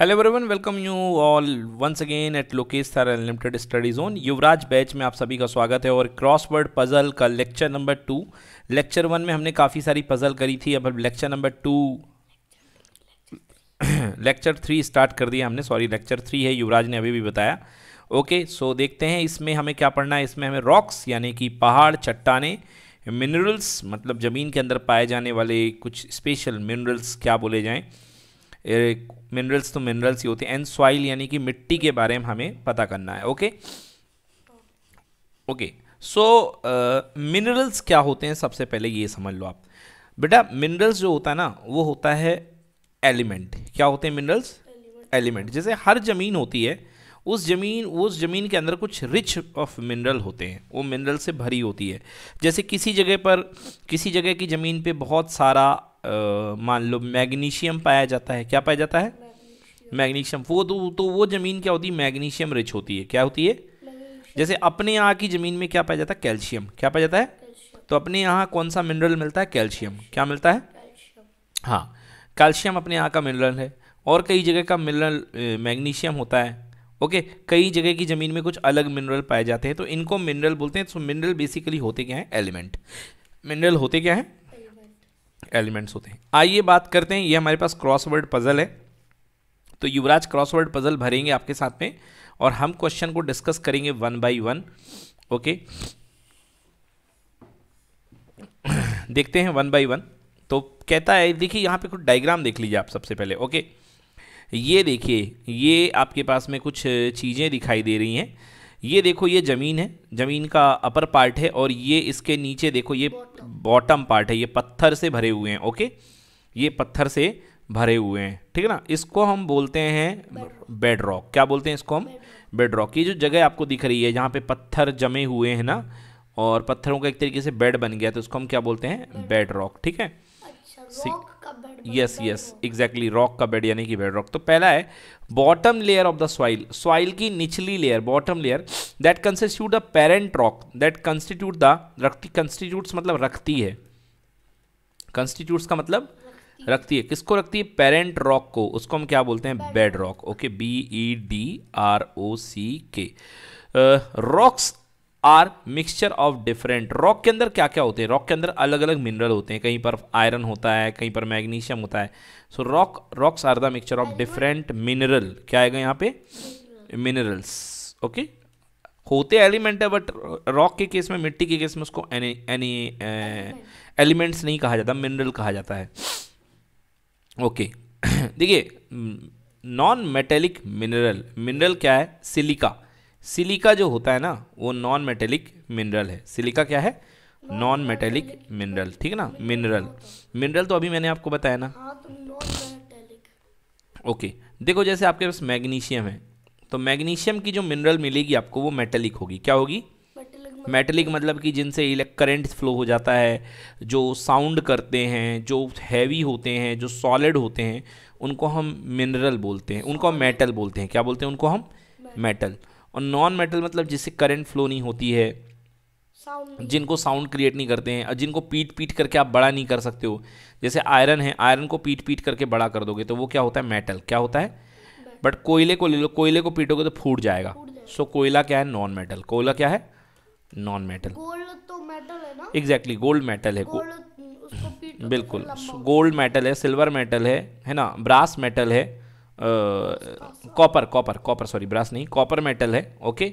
Hello everyone welcome you all once again at Lokesh थर unlimited study zone Yuvraj batch में आप सभी का स्वागत है और क्रॉसवर्ड पज़ल का lecture number two lecture one में हमने काफ़ी सारी पज़ल करी थी अब lecture number two lecture three start कर दिया हमने सॉरी लेक्चर थ्री है युवराज ने अभी भी बताया ओके okay, सो so देखते हैं इसमें हमें क्या पढ़ना है इसमें हमें रॉक्स यानी कि पहाड़ चट्टाने मिनरल्स मतलब ज़मीन के अंदर पाए जाने वाले कुछ स्पेशल मिनरल्स क्या बोले जाएँ मिनरल्स तो मिनरल्स ही होते हैं एंड सॉइल यानी कि मिट्टी के बारे में हमें पता करना है ओके ओके सो मिनरल्स क्या होते हैं सबसे पहले ये समझ लो आप बेटा मिनरल्स जो होता है ना वो होता है एलिमेंट क्या होते हैं मिनरल्स एलिमेंट जैसे हर ज़मीन होती है उस ज़मीन उस ज़मीन के अंदर कुछ रिच ऑफ मिनरल होते हैं वो मिनरल से भरी होती है जैसे किसी जगह पर किसी जगह की ज़मीन पे बहुत सारा uh, मान लो मैग्नीशियम पाया जाता है क्या पाया जाता है मैग्नीशियम वो तो, तो वो ज़मीन क्या होती है मैग्नीशियम रिच होती है क्या होती है जैसे अपने यहाँ की ज़मीन में क्या पाया जाता है कैल्शियम क्या पाया जाता है तो अपने यहाँ कौन सा मिनरल मिलता है कैल्शियम क्या मिलता है हाँ कैल्शियम अपने यहाँ का मिनरल है और कई जगह का मिनरल मैग्नीशियम होता है ओके कई जगह की ज़मीन में कुछ अलग मिनरल पाए जाते हैं तो इनको मिनरल बोलते हैं तो मिनरल बेसिकली होते क्या हैं एलिमेंट मिनरल होते क्या हैं एलिमेंट्स होते हैं आइए बात करते हैं ये हमारे पास क्रॉसवर्ड पजल है तो युवराज क्रॉसवर्ड पजल भरेंगे आपके साथ में और हम क्वेश्चन को डिस्कस करेंगे वन बाई वन ओके देखते हैं वन बाई वन तो कहता है देखिए यहाँ पे कुछ डायग्राम देख लीजिए आप सबसे पहले ओके ये देखिए ये आपके पास में कुछ चीज़ें दिखाई दे रही हैं ये देखो ये ज़मीन है ज़मीन का अपर पार्ट है और ये इसके नीचे देखो ये बॉटम पार्ट है ये पत्थर से भरे हुए हैं ओके ये पत्थर से भरे हुए हैं ठीक है ना इसको हम बोलते हैं बेड रॉक क्या बोलते हैं इसको हम बेड रॉक ये जो जगह आपको दिख रही है जहाँ पे पत्थर जमे हुए हैं ना और पत्थरों का एक तरीके से बेड बन गया तो इसको हम क्या बोलते हैं बेड रॉक ठीक है यस यस एग्जैक्टली रॉक का बेड यानी कि बेड रॉक तो पहला है bottom layer of the soil soil की निचली layer bottom layer that constitute the parent rock that constitute the रखती कंस्टिट्यूट मतलब रखती है कंस्टिट्यूट्स का मतलब रखती है किसको रखती है पेरेंट रॉक को उसको हम क्या बोलते हैं bedrock okay B E D R O C K rocks are mixture of different rock के अंदर क्या क्या होते हैं रॉक के अंदर अलग अलग मिनरल होते हैं कहीं पर आयरन होता है कहीं पर मैग्नीशियम होता है so rock rocks are the mixture of different mineral क्या आएगा यहाँ पे मिनरल्स ओके होते एलिमेंट है बट रॉक के केस में मिट्टी के केस में उसको एनी एनी एलिमेंट्स नहीं कहा जाता मिनरल कहा जाता है ओके देखिए नॉन मेटेलिक मिनरल मिनरल क्या है सिलिका सिलिका जो होता है ना वो नॉन मेटेलिक मिनरल है सिलिका क्या है नॉन मेटेलिक मिनरल ठीक है ना मिनरल मिनरल तो अभी मैंने आपको बताया ना हाँ, तो ओके देखो जैसे आपके पास मैग्नीशियम है तो मैग्नीशियम की जो मिनरल मिलेगी आपको वो मेटेलिक होगी क्या होगी मेटलिक मतलब कि जिनसे इलेक्ट करेंट फ्लो हो जाता है जो साउंड करते हैं जो हैवी होते हैं जो सॉलिड होते हैं उनको हम मिनरल बोलते हैं उनको हम मेटल बोलते हैं क्या बोलते हैं उनको हम मेटल और नॉन मेटल मतलब जिससे करंट फ्लो नहीं होती है जिनको साउंड क्रिएट नहीं करते हैं और जिनको पीट पीट करके आप बड़ा नहीं कर सकते हो जैसे आयरन है आयरन को पीट पीट करके बड़ा कर दोगे तो वो क्या होता है मेटल क्या होता है बट कोयले को ले लो कोयले को पीटोगे तो फूट जाएगा सो so, कोयला क्या है नॉन मेटल कोयला क्या है non metal exactly gold metal है तो बिल्कुल गोल्ड मेटल है सिल्वर मेटल है है ना ब्रास मेटल है copper copper copper sorry brass नहीं कॉपर मेटल है ओके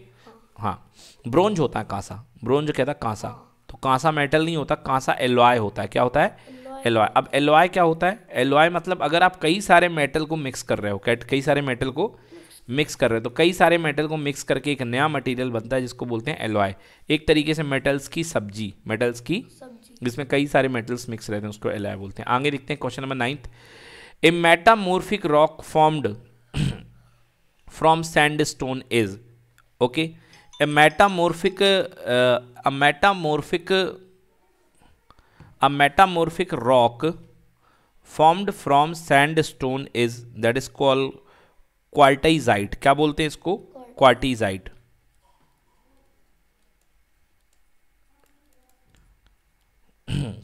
हाँ ब्रोंज होता है कांसा ब्रोंज कहता है कांसा तो कांसा मेटल नहीं होता कांसा एलॉय होता है क्या होता है एलवाय अब एलवाय क्या होता है एलवाय मतलब अगर आप कई सारे मेटल को मिक्स कर रहे हो कई सारे मेटल को मिक्स कर रहे हो तो कई सारे मेटल को मिक्स करके एक नया मटेरियल बनता है जिसको बोलते हैं एलॉय एक तरीके से मेटल्स की सब्जी मेटल्स की जिसमें कई सारे मेटल्स मिक्स रहते हैं उसको एलॉय बोलते हैं आगे देखते हैं question number ninth a metamorphic rock formed from sandstone is okay a metamorphic a metamorphic a metamorphic rock from sandstone is that is called quartzite क्या बोलते हैं इसको quartzite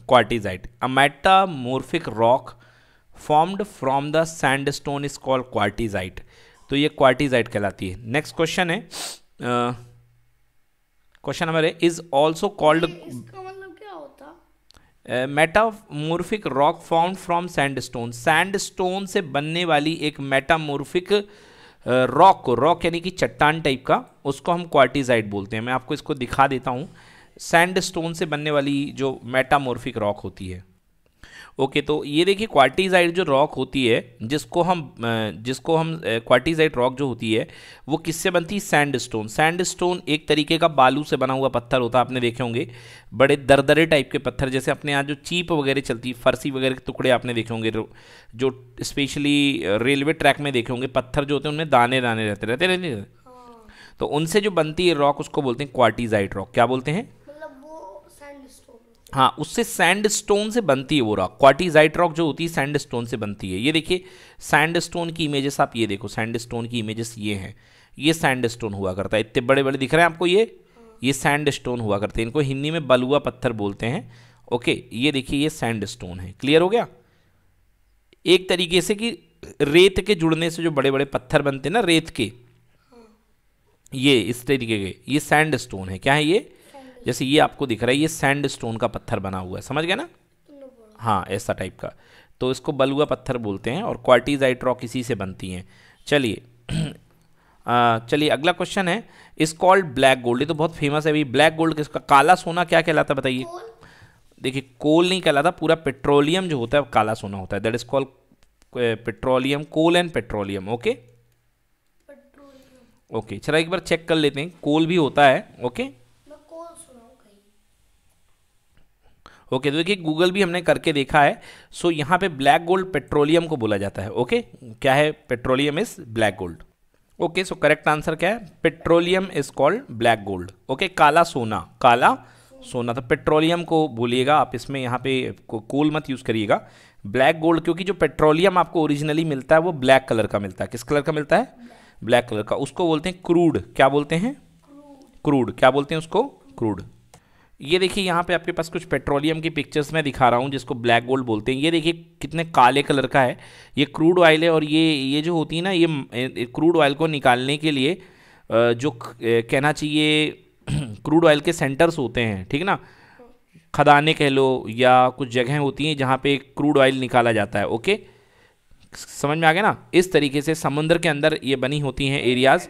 quartzite a metamorphic rock formed from the sandstone is called quartzite तो ये quartzite कहलाती है next question है question number is also called metamorphic rock found from sandstone sandstone से बनने वाली एक मेटामोर्फिक रॉक को रॉक यानी कि चट्टान टाइप का उसको हम क्वार्टिजाइट बोलते हैं मैं आपको इसको दिखा देता हूँ सैंडस्टोन से बनने वाली जो मेटामोर्फिक रॉक होती है ओके तो ये देखिए क्वार्टीजाइट जो रॉक होती है जिसको हम जिसको हम क्वार्टिजाइट रॉक जो होती है वो किससे बनती है सैंडस्टोन सैंडस्टोन एक तरीके का बालू से बना हुआ पत्थर होता है आपने देखे होंगे बड़े दरदरे टाइप के पत्थर जैसे अपने यहाँ जो चीप वगैरह चलती है फरसी वगैरह के टुकड़े आपने देखे होंगे जो स्पेशली रेलवे ट्रैक में देखे होंगे पत्थर जो होते हैं उनमें दाने दाने रहते रहते रहते हाँ। तो उनसे जो बनती है रॉक उसको बोलते हैं क्वार्टीजाइट रॉक क्या बोलते हैं हाँ उससे सैंडस्टोन से बनती है वो रॉक क्वाटीजाइट रॉक जो होती है सैंडस्टोन से बनती है ये देखिए सैंडस्टोन की इमेजेस आप ये देखो सैंडस्टोन की इमेजेस ये हैं ये सैंडस्टोन हुआ करता है इतने बड़े बड़े दिख रहे हैं आपको ये ये सैंडस्टोन हुआ करते हैं इनको हिंदी में बलुआ पत्थर बोलते हैं ओके ये देखिए ये सैंडस्टोन है क्लियर हो गया एक तरीके से कि रेत के जुड़ने से जो बड़े बड़े पत्थर बनते हैं ना रेत के ये इस तरीके के ये सैंडस्टोन है क्या है ये जैसे ये आपको दिख रहा है ये सैंड स्टोन का पत्थर बना हुआ है समझ गया ना हाँ ऐसा टाइप का तो इसको बलुआ पत्थर बोलते हैं और क्वार्टीजाइट रॉक इसी से बनती हैं चलिए चलिए अगला क्वेश्चन है इस कॉल्ड ब्लैक गोल्ड ये तो बहुत फेमस है अभी ब्लैक गोल्ड किसका काला सोना क्या कहलाता है बताइए देखिए कोल नहीं कहलाता पूरा पेट्रोलियम जो होता है काला सोना होता है that is called petroleum coal and petroleum okay okay चलो एक बार चेक कर लेते हैं कोल भी होता है ओके okay? ओके तो देखिए गूगल भी हमने करके देखा है सो यहाँ पे ब्लैक गोल्ड पेट्रोलियम को बोला जाता है ओके क्या है petroleum is black gold okay so correct answer क्या है petroleum is called black gold okay काला सोना काला सोना तो पेट्रोलियम को बोलिएगा आप इसमें यहाँ पे कोल मत यूज़ करिएगा ब्लैक गोल्ड क्योंकि जो पेट्रोलियम आपको ओरिजिनली मिलता है वो ब्लैक कलर का मिलता है किस कलर का मिलता है ब्लैक कलर का उसको बोलते हैं क्रूड क्या बोलते हैं क्रूड क्या बोलते हैं उसको क्रूड ये देखिए यहाँ पे आपके पास कुछ पेट्रोलियम की पिक्चर्स मैं दिखा रहा हूँ जिसको ब्लैक गोल्ड बोलते हैं ये देखिए कितने काले कलर का है ये क्रूड ऑयल है और ये ये जो होती है ना ये क्रूड ऑयल को निकालने के लिए जो कहना चाहिए क्रूड ऑयल के सेंटर्स होते हैं ठीक ना खदाने कह लो या कुछ जगह होती हैं जहाँ पर क्रूड ऑयल निकाला जाता है ओके समझ में आ गया ना इस तरीके से समुद्र के अंदर ये बनी होती हैं एरियाज़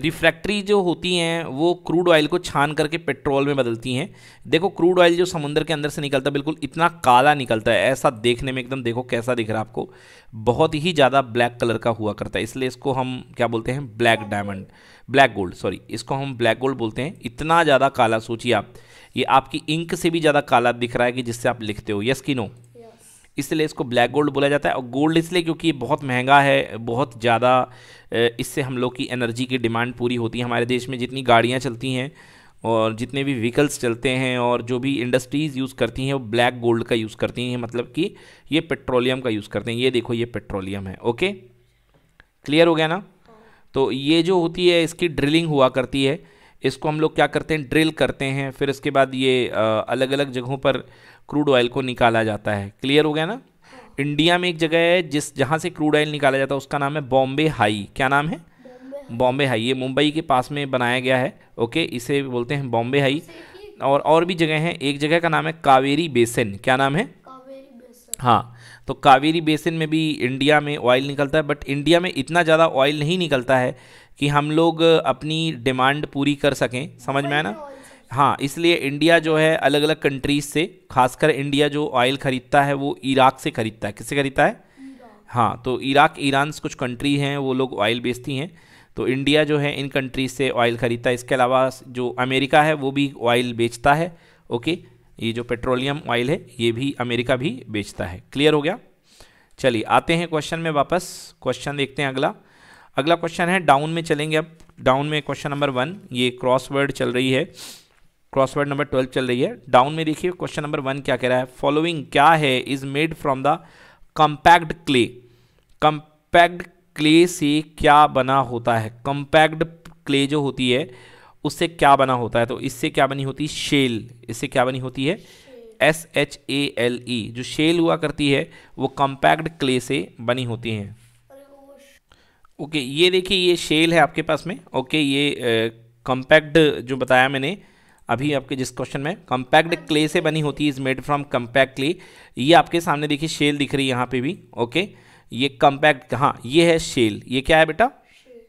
रिफ्रैक्ट्री जो होती हैं वो क्रूड ऑयल को छान करके पेट्रोल में बदलती हैं देखो क्रूड ऑयल जो समुंदर के अंदर से निकलता है बिल्कुल इतना काला निकलता है ऐसा देखने में एकदम देखो कैसा दिख रहा है आपको बहुत ही ज़्यादा ब्लैक कलर का हुआ करता है इसलिए इसको हम क्या बोलते हैं black diamond black gold sorry इसको हम ब्लैक गोल्ड बोलते हैं इतना ज़्यादा काला सोचिए आप ये आपकी इंक से भी ज़्यादा काला दिख रहा है कि जिससे आप लिखते हो यस की नो इसलिए इसको ब्लैक गोल्ड बोला जाता है और गोल्ड इसलिए क्योंकि ये बहुत महंगा है बहुत ज़्यादा इससे हम लोग की एनर्जी की डिमांड पूरी होती है हमारे देश में जितनी गाड़ियाँ चलती हैं और जितने भी व्हीकल्स चलते हैं और जो भी इंडस्ट्रीज़ यूज़ करती हैं वो ब्लैक गोल्ड का यूज़ करती हैं मतलब कि ये पेट्रोलियम का यूज़ करते हैं ये देखो ये पेट्रोलियम है ओके क्लियर हो गया ना तो ये जो होती है इसकी ड्रिलिंग हुआ करती है इसको हम लोग क्या करते हैं ड्रिल करते हैं फिर इसके बाद ये अलग अलग जगहों पर क्रूड ऑयल को निकाला जाता है क्लियर हो गया ना इंडिया में एक जगह है जिस जहाँ से क्रूड ऑयल निकाला जाता है उसका नाम है बॉम्बे हाई क्या नाम है बॉम्बे हाई ये मुंबई के पास में बनाया गया है ओके इसे बोलते हैं बॉम्बे हाई और और भी जगह हैं एक जगह का नाम है कावेरी बेसिन क्या नाम है हाँ तो कावेरी बेसिन में भी इंडिया में ऑयल निकलता है बट इंडिया में इतना ज़्यादा ऑयल नहीं निकलता है कि हम लोग अपनी डिमांड पूरी कर सकें समझ में आया ना हाँ इसलिए इंडिया जो है अलग अलग कंट्रीज से खासकर इंडिया जो ऑयल खरीदता है वो इराक से खरीदता है किससे खरीदता है हाँ तो इराक ईरान कुछ कंट्री हैं वो लोग ऑयल बेचती हैं तो इंडिया जो है इन कंट्रीज से ऑयल खरीदता है इसके अलावा जो अमेरिका है वो भी ऑयल बेचता है ओके ये जो पेट्रोलियम ऑयल है ये भी अमेरिका भी बेचता है क्लियर हो गया चलिए आते हैं क्वेश्चन में वापस क्वेश्चन देखते हैं अगला अगला क्वेश्चन है डाउन में चलेंगे अब डाउन में क्वेश्चन नंबर वन ये क्रॉसवर्ड चल रही है क्रॉसवर्ड नंबर ट्वेल्व चल रही है डाउन में देखिए क्वेश्चन नंबर वन क्या कह रहा है फॉलोइंग क्या है is made from the compact clay compact clay से क्या बना होता है कंपैक्ट क्ले जो होती है उससे क्या बना होता है तो इससे क्या बनी होती है शेल इससे क्या बनी होती है S H A L E जो शेल हुआ करती है वो कंपैक्ट क्ले से बनी होती हैं ओके okay, ये देखिए ये शेल है आपके पास में ओके okay, ये कंपैक्ट जो बताया मैंने अभी आपके जिस क्वेश्चन में कंपैक्ट क्ले से बनी होती है is made from compact clay ये आपके सामने देखिए शेल दिख रही है यहाँ पे भी ओके ये कम्पैक्ट हाँ ये है शेल ये क्या है बेटा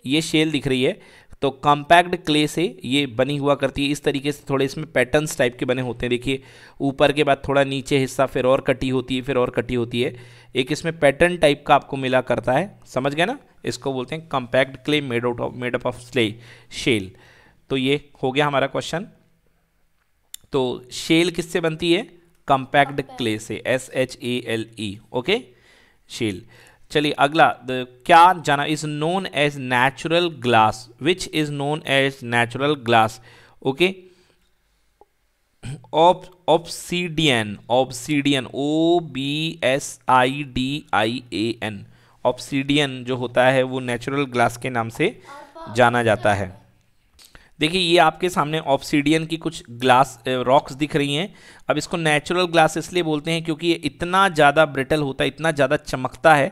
ये शेल दिख रही है तो कॉम्पैक्ट क्ले से ये बनी हुआ करती है इस तरीके से थोड़े इसमें पैटर्न्स टाइप के बने होते हैं देखिए ऊपर के बाद थोड़ा नीचे हिस्सा फिर और कटी होती है फिर और कटी होती है एक इसमें पैटर्न टाइप का आपको मिला करता है समझ गए ना इसको बोलते हैं compact clay made out of made up of clay shale तो ये हो गया हमारा क्वेश्चन तो शेल किससे बनती है कंपैक्ट क्ले से S H A L E okay shale चलिए अगला द, क्या जाना is known as natural glass which is known as natural glass okay obsidian obsidian O B S I D I A N obsidian जो होता है वो natural glass के नाम से जाना जाता है देखिए ये आपके सामने ऑप्सीडियन की कुछ ग्लास रॉक्स दिख रही हैं अब इसको नेचुरल ग्लास इसलिए बोलते हैं क्योंकि ये इतना ज़्यादा ब्रिटल होता है इतना ज़्यादा चमकता है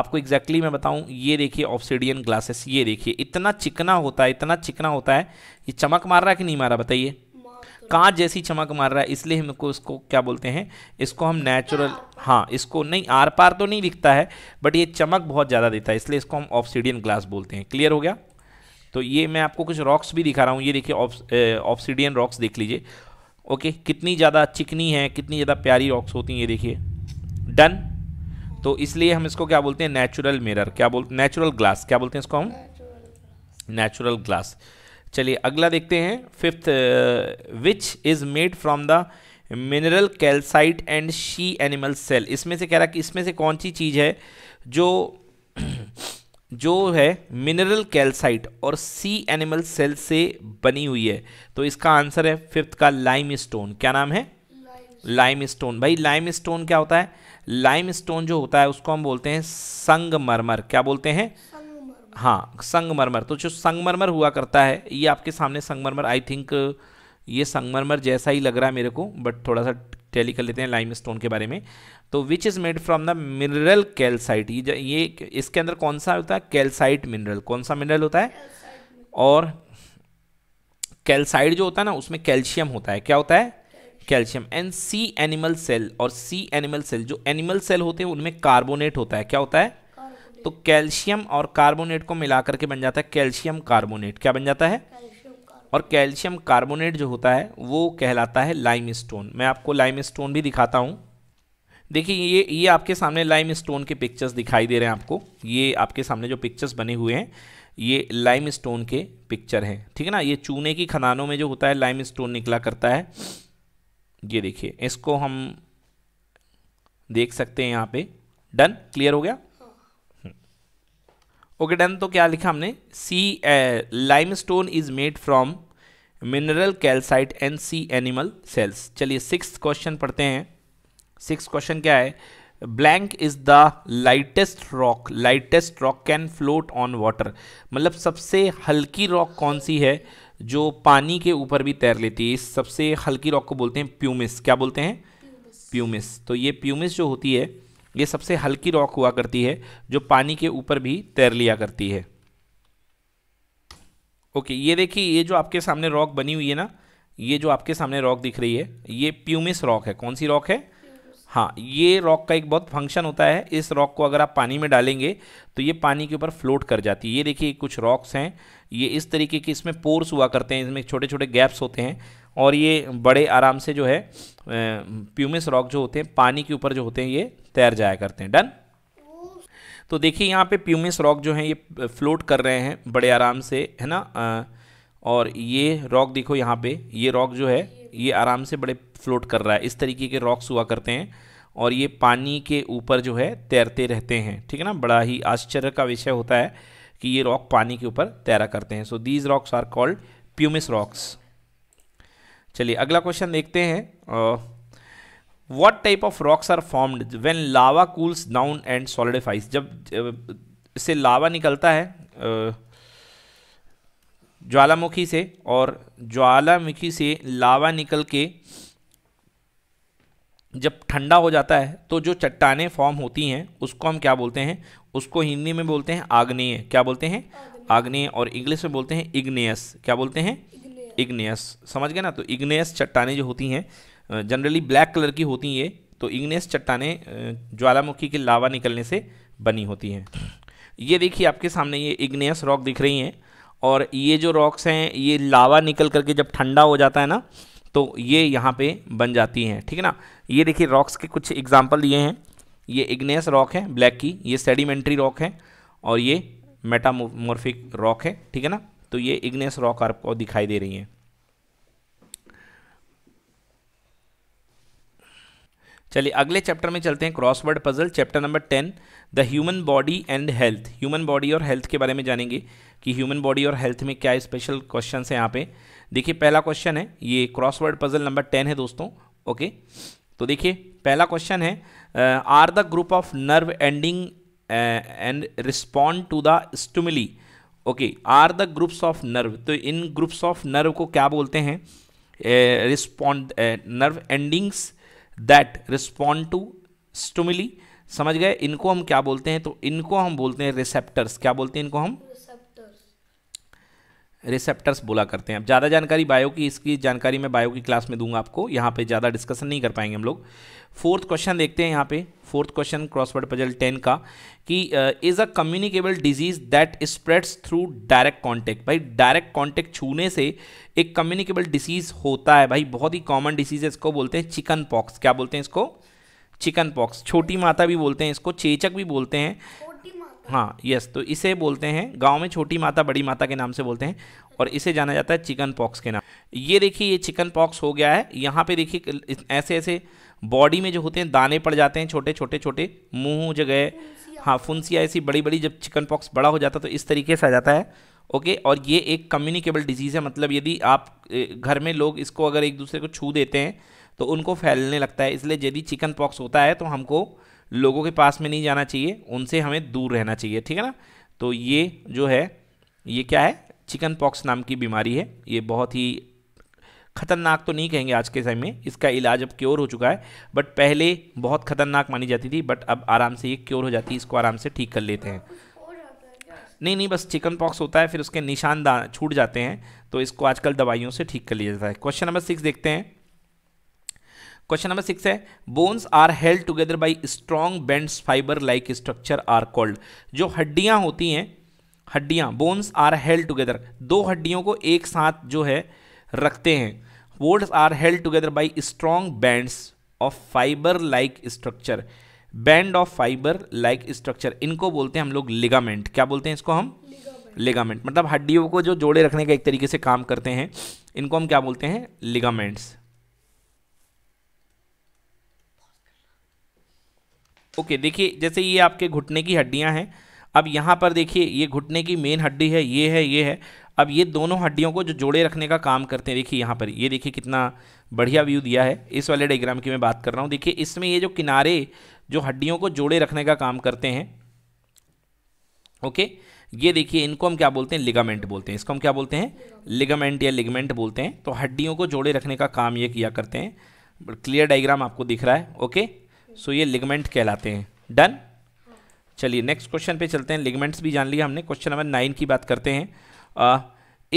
आपको एग्जैक्टली exactly मैं बताऊं ये देखिए ऑप्सीडियन ग्लासेस ये देखिए इतना चिकना होता है इतना चिकना होता है ये चमक मार रहा है कि नहीं मारा बताइए कांच जैसी चमक मार रहा है इसलिए हमको इसको क्या बोलते हैं इसको हम नेचुरल हाँ इसको नहीं आर पार तो नहीं दिखता है बट ये चमक बहुत ज़्यादा देता है इसलिए इसको हम ऑप्सीडियन ग्लास बोलते हैं क्लियर हो गया तो ये मैं आपको कुछ रॉक्स भी दिखा रहा हूँ ये देखिए ऑप्सीडियन रॉक्स देख लीजिए ओके कितनी ज़्यादा चिकनी है कितनी ज़्यादा प्यारी रॉक्स होती हैं ये देखिए डन तो इसलिए हम इसको क्या बोलते हैं नेचुरल मिरर क्या बोलते नेचुरल ग्लास क्या बोलते हैं इसको हम नेचुरल ग्लास चलिए अगला देखते हैं fifth which is made from the mineral calcite and sea animal shell इसमें से कह रहा कि इसमें से कौन सी चीज़ है जो जो है मिनरल कैल्साइट और सी एनिमल सेल से बनी हुई है तो इसका आंसर है फिफ्थ का लाइम स्टोन क्या नाम है लाइम स्टोन भाई लाइम स्टोन क्या होता है लाइम स्टोन जो होता है उसको हम बोलते हैं संगमरमर क्या बोलते हैं हाँ संगमरमर तो जो संगमरमर हुआ करता है ये आपके सामने संगमरमर आई थिंक ये संगमरमर जैसा ही लग रहा है मेरे को बट थोड़ा सा टैली कर लेते हैं लाइम स्टोन के बारे में तो which is made from the mineral calcite ये ये इसके अंदर कौन सा होता है कैल्साइट मिनरल कौन सा मिनरल होता है और कैल्साइड जो होता है ना उसमें कैल्शियम होता है क्या होता है calcium and sea animal shell और सी एनिमल सेल जो एनिमल सेल होते हैं उनमें कार्बोनेट होता है क्या होता है तो कैल्शियम और कार्बोनेट को मिला करके बन जाता है कैल्शियम कार्बोनेट क्या बन जाता है और कैल्शियम कार्बोनेट जो होता है वो कहलाता है लाइम स्टोन मैं आपको लाइम स्टोन भी दिखाता हूँ देखिए ये ये आपके सामने लाइम स्टोन के पिक्चर्स दिखाई दे रहे हैं आपको ये आपके सामने जो पिक्चर्स बने हुए हैं ये लाइम स्टोन के पिक्चर हैं ठीक है ना ये चूने की खदानों में जो होता है लाइम स्टोन निकला करता है ये देखिए इसको हम देख सकते हैं यहाँ पे डन क्लियर हो गया ओके हम्म। डन तो क्या लिखा हमने see limestone is made from mineral calcite and sea animal shells चलिए सिक्स क्वेश्चन पढ़ते हैं सिक्स क्वेश्चन क्या है blank is the lightest rock lightest rock can float on water मतलब सबसे हल्की रॉक कौन सी है जो पानी के ऊपर भी तैर लेती है सबसे हल्की रॉक को बोलते हैं प्यूमिस क्या बोलते हैं प्यूमिस तो ये प्यूमिस जो होती है ये सबसे हल्की रॉक हुआ करती है जो पानी के ऊपर भी तैर लिया करती है ओके ये देखिए ये जो आपके सामने रॉक बनी हुई है ना ये जो आपके सामने रॉक दिख रही है ये प्यूमिस रॉक है कौन सी रॉक है हाँ ये रॉक का एक बहुत फंक्शन होता है इस रॉक को अगर आप पानी में डालेंगे तो ये पानी के ऊपर फ्लोट कर जाती है ये देखिए कुछ रॉक्स हैं ये इस तरीके के इसमें पोर्स हुआ करते हैं इसमें छोटे छोटे गैप्स होते हैं और ये बड़े आराम से जो है प्यूमिस रॉक जो होते हैं पानी के ऊपर जो होते हैं ये तैर जाया करते हैं डन तो देखिए यहाँ पे प्यूमिस रॉक जो हैं ये फ्लोट कर रहे हैं बड़े आराम से है ना और ये रॉक देखो यहाँ पे ये रॉक जो है ये आराम से बड़े फ्लोट कर रहा है इस तरीके के रॉक्स हुआ करते हैं और ये पानी के ऊपर जो है तैरते रहते हैं ठीक है ना बड़ा ही आश्चर्य का विषय होता है कि ये रॉक पानी के ऊपर तैरा करते हैं so these rocks are called pumice rocks चलिए अगला क्वेश्चन देखते हैं what type of rocks are formed when lava cools down and solidifies जब इससे लावा निकलता है ज्वालामुखी से और ज्वालामुखी से लावा निकल के जब ठंडा हो जाता है तो जो चट्टाने फॉर्म होती हैं उसको हम क्या बोलते हैं उसको हिंदी में बोलते हैं आग्नेय क्या बोलते हैं आग्नेय और इंग्लिश में बोलते हैं इग्नेयस क्या बोलते हैं इग्नेयस समझ गए ना तो इग्नेयस चट्टाने जो होती हैं जनरली ब्लैक कलर की होती हैं तो इग्नेस चट्टाने ज्वालामुखी के लावा निकलने से बनी होती हैं ये देखिए आपके सामने ये इग्नेस रॉक दिख रही हैं और ये जो रॉक्स हैं ये लावा निकल करके जब ठंडा हो जाता है ना तो ये यहाँ पे बन जाती हैं ठीक है ना ये देखिए रॉक्स के कुछ एग्जाम्पल दिए हैं ये इग्नेस रॉक है ब्लैक की ये सेडिमेंट्री रॉक है और ये मेटामोर्फिक रॉक है ठीक है ना तो ये इग्नेस रॉक आपको दिखाई दे रही हैं चलिए अगले चैप्टर में चलते हैं crossword puzzle chapter number ten the human body and health human body और हेल्थ के बारे में जानेंगे कि ह्यूमन बॉडी और हेल्थ में क्या स्पेशल क्वेश्चन है यहाँ पे देखिए पहला क्वेश्चन है ये क्रॉसवर्ड पजल नंबर टेन है दोस्तों ओके तो देखिए पहला क्वेश्चन है are the group of nerve ending and respond to the stimuli okay are the groups of nerve तो इन ग्रुप्स ऑफ नर्व को क्या बोलते हैं respond nerve endings that respond to stimuli समझ गए इनको हम क्या बोलते हैं तो इनको हम बोलते हैं रिसेप्टर्स क्या बोलते हैं इनको हम रिसेप्टर्स बोला करते हैं अब ज़्यादा जानकारी बायो की इसकी जानकारी मैं बायो की क्लास में दूंगा आपको यहाँ पे ज़्यादा डिस्कशन नहीं कर पाएंगे हम लोग फोर्थ क्वेश्चन देखते हैं यहाँ पे fourth question crossword puzzle ten का कि is a communicable disease that spreads through direct contact भाई डायरेक्ट कॉन्टेक्ट छूने से एक कम्युनिकेबल डिसीज़ होता है भाई बहुत ही कॉमन डिसीज है इसको बोलते हैं चिकन पॉक्स क्या बोलते हैं इसको चिकन पॉक्स छोटी माता भी बोलते हैं इसको चेचक भी बोलते हैं हाँ यस तो इसे बोलते हैं गांव में छोटी माता बड़ी माता के नाम से बोलते हैं और इसे जाना जाता है चिकन पॉक्स के नाम ये देखिए ये चिकन पॉक्स हो गया है यहाँ पे देखिए ऐसे ऐसे बॉडी में जो होते हैं दाने पड़ जाते हैं छोटे छोटे छोटे मुँह जगह हाँ फुंसिया ऐसी बड़ी बड़ी जब चिकन पॉक्स बड़ा हो जाता है तो इस तरीके से आ जाता है ओके और ये एक कम्युनिकेबल डिजीज़ है मतलब यदि आप घर में लोग इसको अगर एक दूसरे को छू देते हैं तो उनको फैलने लगता है इसलिए यदि चिकन पॉक्स होता है तो हमको लोगों के पास में नहीं जाना चाहिए उनसे हमें दूर रहना चाहिए ठीक है ना तो ये जो है ये क्या है चिकन पॉक्स नाम की बीमारी है ये बहुत ही खतरनाक तो नहीं कहेंगे आज के समय में इसका इलाज अब क्योर हो चुका है बट पहले बहुत खतरनाक मानी जाती थी बट अब आराम से ये क्योर हो जाती है इसको आराम से ठीक कर लेते हैं नहीं नहीं बस चिकन पॉक्स होता है फिर उसके निशान छूट जाते हैं तो इसको आजकल दवाइयों से ठीक कर लिया जाता है क्वेश्चन नंबर सिक्स देखते हैं क्वेश्चन नंबर सिक्स है bones are held together by strong bands fiber like structure are called जो हड्डियाँ होती हैं हड्डियाँ बोन्स आर हेल्ड टुगेदर दो हड्डियों को एक साथ जो है रखते हैं woods are held together by strong bands of fiber like structure band of fiber like structure इनको बोलते हैं हम लोग लिगामेंट क्या बोलते हैं इसको हम लिगामेंट मतलब हड्डियों को जो जोड़े रखने का एक तरीके से काम करते हैं इनको हम क्या बोलते हैं लिगामेंट्स ओके देखिए जैसे ये आपके घुटने की हड्डियाँ हैं अब यहाँ पर देखिए ये घुटने की मेन हड्डी है ये है ये है अब ये दोनों हड्डियों को जो जोड़े रखने का काम करते हैं देखिए यहाँ पर ये देखिए कितना बढ़िया व्यू दिया है इस वाले डायग्राम की मैं बात कर रहा हूँ देखिए इसमें ये जो किनारे जो हड्डियों को जोड़े रखने का काम करते हैं ओके ये देखिए इनको हम क्या बोलते हैं लिगामेंट बोलते हैं इसको हम क्या बोलते हैं लिगामेंट या लिगमेंट बोलते हैं तो हड्डियों को जोड़े रखने का काम ये किया करते हैं क्लियर डायग्राम आपको दिख रहा है ओके सो ये लिगमेंट कहलाते हैं डन चलिए नेक्स्ट क्वेश्चन पे चलते हैं लिगमेंट्स भी जान लिया हमने क्वेश्चन नंबर नाइन की बात करते हैं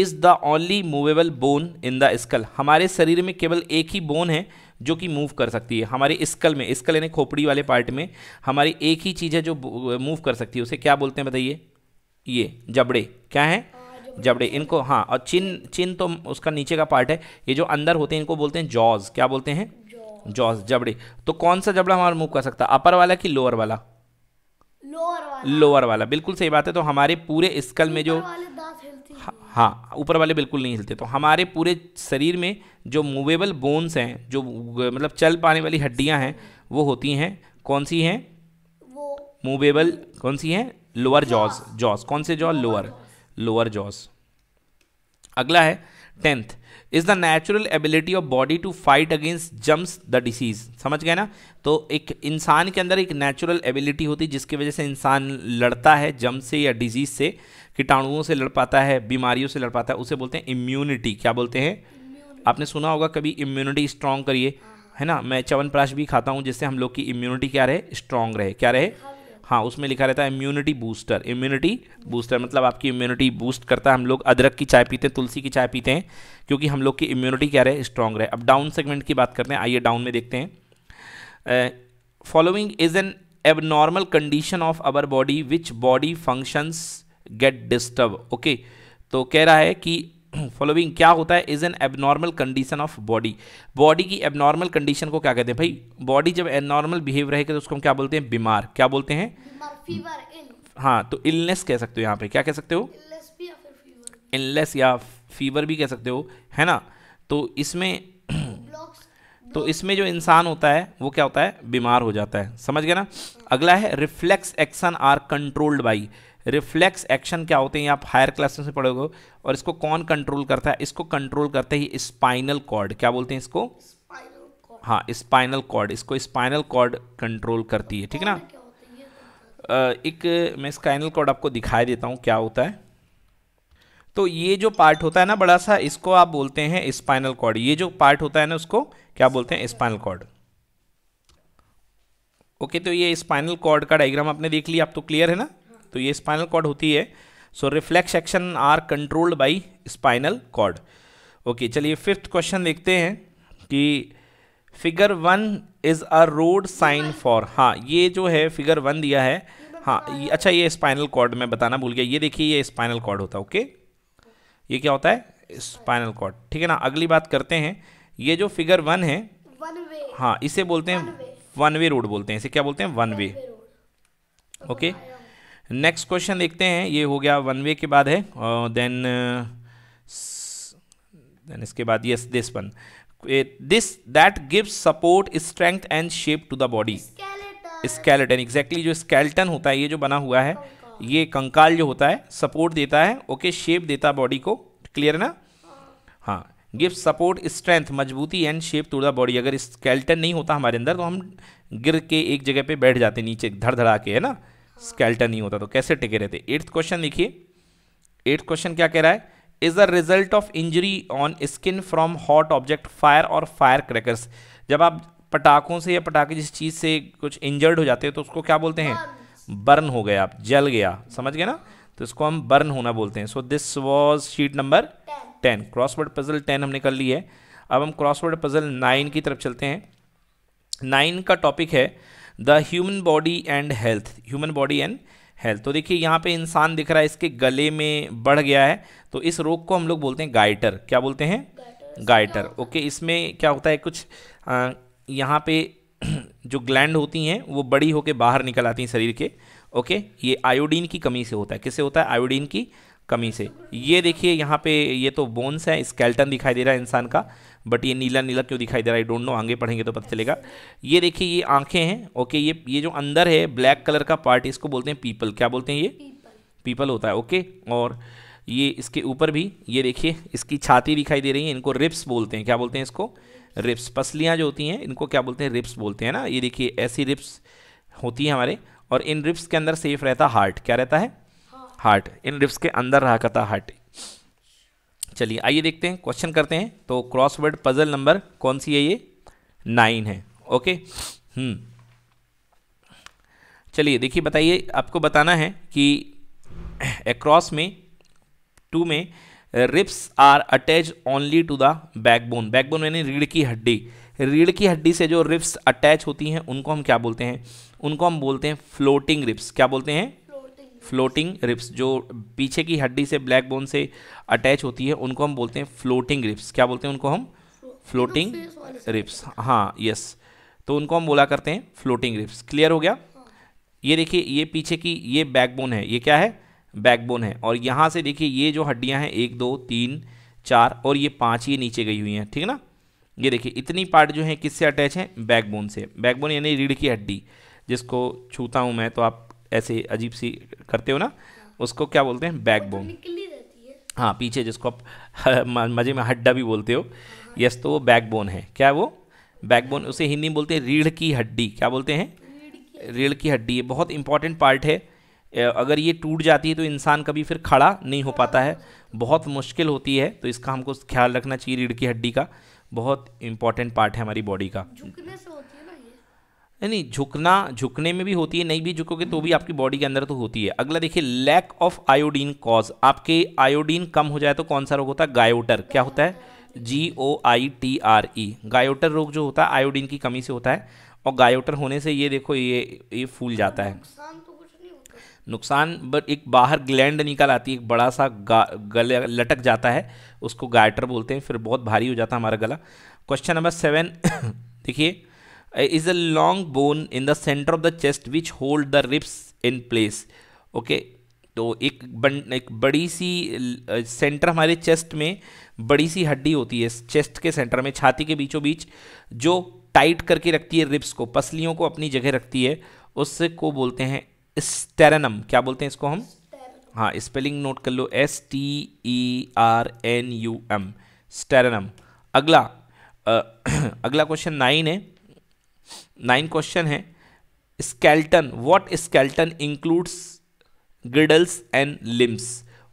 is the only movable bone in the skull हमारे शरीर में केवल एक ही बोन है जो कि मूव कर सकती है हमारे स्कल में स्कल यानी खोपड़ी वाले पार्ट में हमारी एक ही चीज़ है जो मूव uh, कर सकती है उसे क्या बोलते हैं बताइए ये जबड़े क्या है जबड़े इनको हाँ और चिन चिन तो उसका नीचे का पार्ट है ये जो अंदर होते हैं इनको बोलते हैं जॉज क्या बोलते हैं जॉस जबड़े तो कौन सा जबड़ा हमारा मूव कर सकता है अपर वाला कि लोअर वाला लोअर वाला लोअर वाला बिल्कुल सही बात है तो हमारे पूरे स्कल में जो हाँ, हाँ ऊपर वाले बिल्कुल नहीं हिलते तो हमारे पूरे शरीर में जो मूवेबल बोन्स हैं जो मतलब चल पाने वाली हड्डियाँ हैं वो होती हैं कौन सी हैं मूवेबल कौन सी हैं लोअर जॉज जॉज कौन से जॉ लोअर लोअर जॉज अगला है tenth is the natural ability of body to fight against germs the disease समझ गए ना तो एक इंसान के अंदर एक नेचुरल एबिलिटी होती है जिसकी वजह से इंसान लड़ता है जम से या डिजीज से कीटाणुओं से लड़ पाता है बीमारियों से लड़ पाता है उसे बोलते हैं इम्यूनिटी क्या बोलते हैं आपने सुना होगा कभी इम्यूनिटी स्ट्रांग करिए हाँ। है ना मैं चवनप्राश भी खाता हूँ जिससे हम लोग की इम्यूनिटी क्या रहे स्ट्रांग रहे क्या रहे हाँ। हाँ उसमें लिखा रहता है इम्यूनिटी बूस्टर इम्यूनिटी बूस्टर मतलब आपकी इम्यूनिटी बूस्ट करता है हम लोग अदरक की चाय पीते हैं तुलसी की चाय पीते हैं क्योंकि हम लोग की इम्यूनिटी क्या रहे स्ट्रांग रहे अब डाउन सेगमेंट की बात करते हैं आइए डाउन में देखते हैं following is an abnormal condition of our body which body functions get disturb okay तो कह रहा है कि फॉलोविंग क्या होता है is an abnormal condition of body body की एबनॉर्मल कंडीशन को क्या कहते हैं भाई बॉडी जब एबनॉर्मल बिहेव रहेगा तो उसको हम क्या बोलते हैं बीमार क्या बोलते हैं हाँ तो इलनेस कह सकते हो यहाँ पे क्या कह सकते हो इलनेस या फीवर भी कह सकते हो है ना तो इसमें तो इसमें जो इंसान होता है वो क्या होता है बीमार हो जाता है समझ गया ना अगला है reflex action are controlled by reflex action क्या होते हैं आप हायर क्लासेस में पढ़ोगे और इसको कौन कंट्रोल करता है इसको कंट्रोल करते ही स्पाइनल कॉर्ड क्या बोलते हैं इसको हाँ स्पाइनल कॉर्ड इसको स्पाइनल कॉर्ड कंट्रोल करती है ठीक है ना एक मैं स्पाइनल कॉर्ड आपको दिखाई देता हूँ क्या होता है तो ये जो पार्ट होता है ना बड़ा सा इसको आप बोलते हैं स्पाइनल कॉर्ड ये जो पार्ट होता है ना उसको क्या बोलते हैं स्पाइनल कॉर्ड ओके तो ये स्पाइनल कॉर्ड का डायग्राम आपने देख लिया आप तो क्लियर है ना तो ये स्पाइनल कॉर्ड होती है so reflex action are controlled by spinal cord okay चलिए फिफ्थ क्वेश्चन देखते हैं कि figure one is a road sign for हाँ ये जो है फिगर वन दिया है हाँ ये अच्छा ये स्पाइनल कॉर्ड मैं बताना भूल गया ये देखिए ये स्पाइनल कॉर्ड होता है ओके ये क्या होता है स्पाइनल कॉर्ड ठीक है ना अगली बात करते हैं ये जो फिगर वन है हाँ इसे बोलते हैं वन वे रोड बोलते हैं इसे क्या बोलते हैं one way okay okay? Next question देखते हैं ये हो गया वन वे के बाद है और देन देन uh, इसके बाद yes this one this that gives support strength and shape to the body skeleton exactly जो स्केलेटन होता है ये जो बना हुआ है ये कंकाल जो होता है सपोर्ट देता है ओके okay, शेप देता है बॉडी को क्लियर ना हाँ गिव सपोर्ट स्ट्रेंथ मजबूती and shape to the body अगर स्केल्टन नहीं होता हमारे अंदर तो हम गिर के एक जगह पे बैठ जाते नीचे धड़धड़ा के है ना स्केल्टन नहीं होता तो कैसे टिके रहते एट्थ क्वेश्चन देखिए एट्थ क्वेश्चन क्या कह रहा है is a result of injury on skin from hot object fire और फायर क्रैकर्स जब आप पटाखों से या पटाखे जिस चीज़ से कुछ इंजर्ड हो जाते हैं तो उसको क्या बोलते हैं बर्न हो गया आप जल गया समझ गए ना तो इसको हम बर्न होना बोलते हैं so this was sheet number ten crossword puzzle ten हमने कर ली है अब हम क्रॉसवर्ड पजल नाइन की तरफ चलते हैं नाइन का टॉपिक है the human body and health human body and health तो देखिए यहाँ पे इंसान दिख रहा है इसके गले में बढ़ गया है तो इस रोग को हम लोग बोलते हैं गाइटर क्या बोलते हैं गाइटर ओके इसमें क्या होता है कुछ यहाँ पे जो ग्लैंड होती हैं वो बड़ी होकर बाहर निकल आती हैं शरीर के ओके ये आयोडीन की कमी से होता है किससे होता है आयोडीन की कमी से ये देखिए यहाँ पे ये तो बोन्स है स्केल्टन दिखाई दे रहा है इंसान का बट ये नीला नीला क्यों दिखाई दे रहा है डोंट नो आगे पढ़ेंगे तो पता चलेगा ये देखिए ये आंखें हैं ओके ये ये जो अंदर है ब्लैक कलर का पार्ट इसको बोलते हैं पीपल क्या बोलते हैं ये पीपल होता है ओके और ये इसके ऊपर भी ये देखिए इसकी छाती दिखाई दे रही है इनको रिप्स बोलते हैं क्या बोलते हैं इसको रिप्स पसलियाँ जो होती हैं इनको क्या बोलते हैं रिप्स बोलते हैं ना ये देखिए ऐसी रिप्स होती है हमारे और इन रिप्स के अंदर सेफ रहता हार्ट क्या रहता है हार्ट इन रिप्स के अंदर रहा करता हार्ट चलिए आइए देखते हैं क्वेश्चन करते हैं तो क्रॉसवर्ड पजल नंबर कौन सी है ये नाइन है ओके हम्म। चलिए देखिए बताइए आपको बताना है कि एक्रॉस में टू में ribs are attach only to the backbone backbone यानी रीढ़ की हड्डी रीढ़ की हड्डी से जो रिप्स अटैच होती हैं उनको हम क्या बोलते हैं उनको हम बोलते हैं फ्लोटिंग रिप्स क्या बोलते हैं फ्लोटिंग रिप्स जो पीछे की हड्डी से ब्लैक बोन से अटैच होती है उनको हम बोलते हैं फ्लोटिंग रिप्स क्या बोलते हैं उनको हम फ्लोटिंग रिप्स हाँ यस तो उनको हम बोला करते हैं फ्लोटिंग रिप्स क्लियर हो गया ये देखिए ये पीछे की ये बैकबोन है ये क्या है बैकबोन है और यहाँ से देखिए ये जो हड्डियाँ हैं एक दो तीन चार और ये पाँच ये नीचे गई हुई हैं ठीक है ना ये देखिए इतनी पार्ट जो है किससे अटैच है बैकबोन से बैकबोन यानी रीढ़ की हड्डी जिसको छूता हूँ मैं तो आप ऐसे अजीब सी करते हो ना उसको क्या बोलते हैं बैक तो बोन हाँ पीछे जिसको आप मज़े में हड्डा भी बोलते हो यस हाँ। तो वो बैक बोन है क्या वो बैक बोन उसे हिंदी में बोलते हैं रीढ़ की हड्डी क्या बोलते हैं रीढ़ की हड्डी ये बहुत इंपॉर्टेंट पार्ट है अगर ये टूट जाती है तो इंसान कभी फिर खड़ा नहीं हो पाता है हाँ। बहुत मुश्किल होती है तो इसका हमको ख्याल रखना चाहिए रीढ़ की हड्डी का बहुत इंपॉर्टेंट पार्ट है हमारी बॉडी का नहीं झुकना झुकने में भी होती है नहीं भी झुकोगे तो भी आपकी बॉडी के अंदर तो होती है अगला देखिए लैक ऑफ आयोडीन कॉज आपके आयोडीन कम हो जाए तो कौन सा रोग होता है गायोटर क्या होता है जी ओ आई टी आर ई गायोटर रोग जो होता है आयोडीन की कमी से होता है और गायोटर होने से ये देखो ये ये फूल जाता है नुकसान बट तो एक बाहर ग्लैंड निकल आती है एक बड़ा सा गले लटक जाता है उसको गायटर बोलते हैं फिर बहुत भारी हो जाता है हमारा गला क्वेश्चन नंबर सेवन देखिए Uh, is a long bone in the center of the chest which hold the ribs in place okay तो एक बन एक बड़ी सी सेंटर uh, हमारे चेस्ट में बड़ी सी हड्डी होती है चेस्ट के सेंटर में छाती के बीचों बीच जो टाइट करके रखती है रिब्स को पसलियों को अपनी जगह रखती है उसको बोलते हैं स्टेरनम क्या बोलते हैं इसको हम हाँ स्पेलिंग नोट कर लो S T E R N U M sternum अगला आ, uh, अगला क्वेश्चन नाइन है नाइन क्वेश्चन है skeleton what skeleton includes girdles and limbs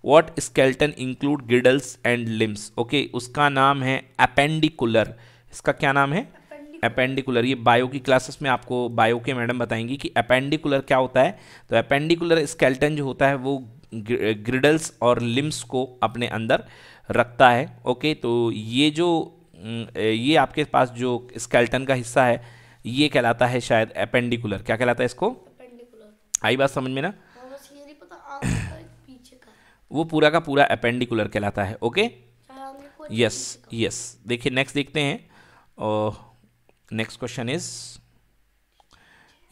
what skeleton include girdles and limbs okay उसका नाम है अपेंडिकुलर इसका क्या नाम है अपेंडिकुलर ये बायो की क्लासेस में आपको बायो के मैडम बताएंगी कि अपेंडिकुलर क्या होता है तो अपेंडिकुलर स्केल्टन जो होता है वो ग्रिडल्स और लिम्स को अपने अंदर रखता है ओके तो ये जो ये आपके पास जो स्केल्टन का हिस्सा है ये कहलाता है शायद अपेंडिकुलर क्या कहलाता है इसको आई बात समझ में ना हाँ, वो पूरा का पूरा अपेंडिकुलर कहलाता है ओके यस यस देखिए नेक्स्ट देखते हैं नेक्स्ट क्वेश्चन इज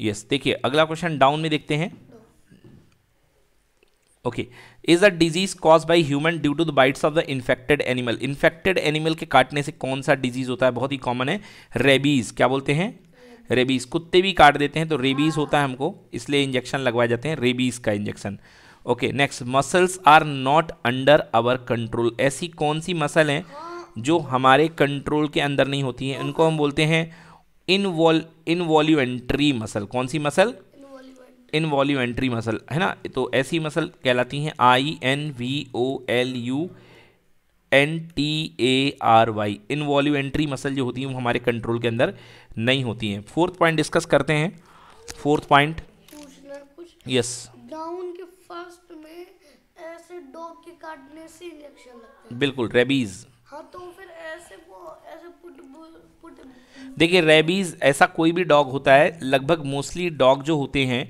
यस देखिए अगला क्वेश्चन डाउन में देखते हैं okay is a disease cause by human due to the bites of the infected animal infected animal के काटने से कौन सा डिजीज होता है बहुत ही कॉमन है रेबीज क्या बोलते हैं रेबीज़ कुत्ते भी काट देते हैं तो रेबीज़ होता है हमको इसलिए इंजेक्शन लगवाए जाते हैं रेबीज़ का injection okay next muscles are not under our control ऐसी कौन सी मसल हैं जो हमारे कंट्रोल के अंदर नहीं होती हैं इनको हम बोलते हैं इनवॉल इनवॉल्यूएंट्री मसल कौन सी मसल इनवॉल्यूएंट्री मसल है ना तो ऐसी मसल कहलाती हैं I N V O L U N T A R Y involuntary muscle जो होती हैं वो हमारे कंट्रोल के अंदर नहीं होती हैं फोर्थ पॉइंट डिस्कस करते हैं फोर्थ पॉइंट यस डाउन के फर्स्ट में ऐसे डॉग के काटने से इंजेक्शन लगता है बिल्कुल रेबीज हाँ तो फिर ऐसे वो ऐसे पुट पुट देखिए रेबीज ऐसा कोई भी डॉग होता है लगभग मोस्टली डॉग जो होते हैं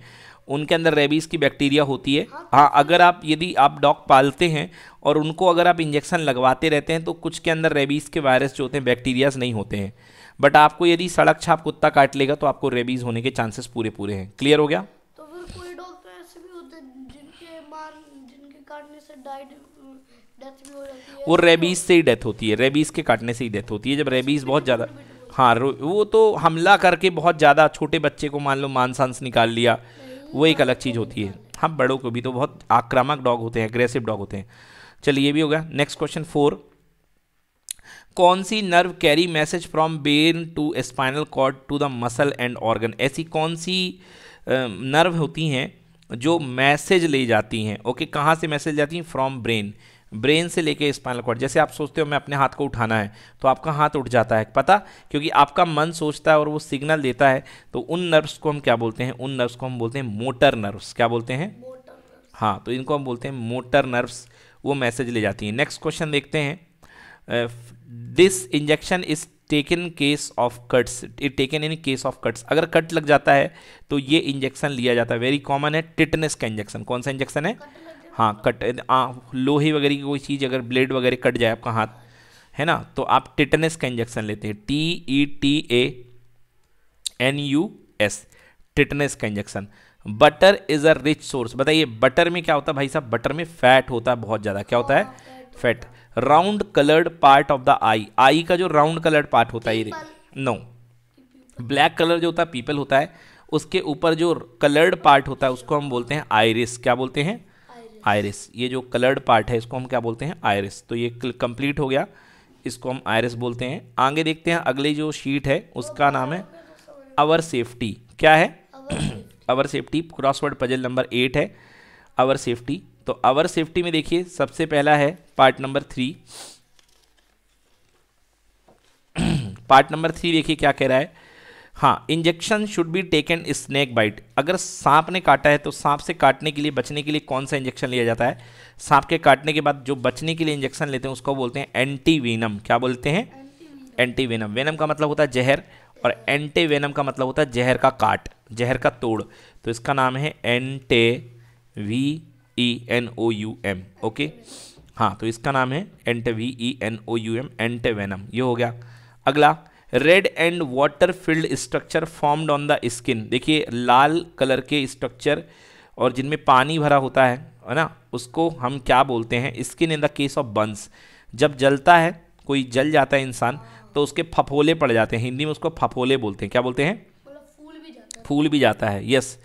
उनके अंदर रेबीज़ की बैक्टीरिया होती है हाँ, तो हाँ अगर आप यदि आप डॉग पालते हैं और उनको अगर आप इंजेक्शन लगवाते रहते हैं तो कुछ के अंदर रेबीज़ के वायरस जो होते हैं बैक्टीरियाज नहीं होते हैं बट आपको यदि सड़क छाप कुत्ता काट लेगा तो आपको रेबीज होने के चांसेस पूरे पूरे हैं क्लियर हो गया तो कोई डॉक्टर ऐसे भी होते जिनके जिनके काटने से डाइड डेथ भी हो जाती है वो रेबीज से ही डेथ होती है रेबीज के काटने से ही डेथ होती है जब रेबीज बहुत ज़्यादा हाँ वो तो हमला करके बहुत ज़्यादा छोटे बच्चे को मान लो मानसांस निकाल लिया वो एक अलग चीज़ होती है हम हाँ, बड़ों को भी तो बहुत आक्रामक डॉग होते हैं अग्रेसिव डॉग होते हैं चलिए ये भी हो गया नेक्स्ट क्वेश्चन फोर कौन सी nerve carry message from brain to spinal cord to the muscle and organ ऐसी कौन सी नर्व होती हैं जो मैसेज ले जाती हैं ओके कहाँ से मैसेज जाती हैं फ्रॉम ब्रेन ब्रेन से लेके स्पाइनल कॉर्ड जैसे आप सोचते हो मैं अपने हाथ को उठाना है तो आपका हाथ उठ जाता है पता क्योंकि आपका मन सोचता है और वो सिग्नल देता है तो उन नर्व्स को हम क्या बोलते हैं उन नर्व्स को हम बोलते हैं मोटर नर्व्स क्या बोलते हैं हाँ तो इनको हम बोलते हैं मोटर नर्व्स वो मैसेज ले जाती हैं नेक्स्ट क्वेश्चन देखते हैं this injection is taken case of cuts taken in case of cuts अगर कट लग जाता है तो ये इंजेक्शन लिया जाता है वेरी कॉमन है टिटनेस का इंजेक्शन कौन सा इंजेक्शन है हाँ कट लोहे वगैरह की कोई चीज़ अगर ब्लेड वगैरह कट जाए आपका हाथ है ना तो आप टिटनेस का इंजेक्शन लेते हैं T E T A N U S tetanus का injection butter is a rich source बताइए बटर में क्या होता है भाई साहब बटर में फैट होता है बहुत ज़्यादा क्या होता है फैट हाँ, round coloured part of the eye eye का जो राउंड कलर्ड पार्ट होता है नो ब्लैक कलर जो होता है पीपल होता है उसके ऊपर जो कलर्ड पार्ट होता है उसको हम बोलते हैं आयरिस क्या बोलते हैं आयरिस ये जो कलर्ड पार्ट है इसको हम क्या बोलते हैं आयरिस तो ये कंप्लीट हो गया इसको हम आयरिस बोलते हैं आगे देखते हैं अगली जो शीट है उसका नाम है अवर सेफ्टी क्या है our safety crossword puzzle number eight है अवर सेफ्टी तो अवर सेफ्टी में देखिए सबसे पहला है part number three part number three देखिए क्या कह रहा है हाँ injection should be taken snake bite अगर सांप ने काटा है तो सांप से काटने के लिए बचने के लिए कौन सा इंजेक्शन लिया जाता है सांप के काटने के बाद जो बचने के लिए इंजेक्शन लेते हैं उसको बोलते हैं एंटीवेनम क्या बोलते हैं एंटीवेनम वेनम का मतलब होता है जहर और एंटे वेनम का मतलब होता है जहर का काट जहर का तोड़ तो इसका नाम है ante V E N O U M okay हाँ तो इसका नाम है ant V E N O U M antivenom ये हो गया अगला red and water filled structure formed on the skin देखिए लाल कलर के स्ट्रक्चर और जिनमें पानी भरा होता है है ना उसको हम क्या बोलते हैं skin in the case of burns जब जलता है कोई जल जाता है इंसान तो उसके फफोले पड़ जाते हैं हिंदी में उसको फफोले बोलते हैं क्या बोलते हैं मतलब फूल भी जाता है फूल भी जाता है यस yes.